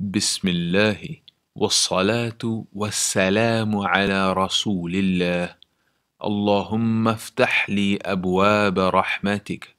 بسم الله والصلاة والسلام على رسول الله اللهم افتح لي أبواب رحمتك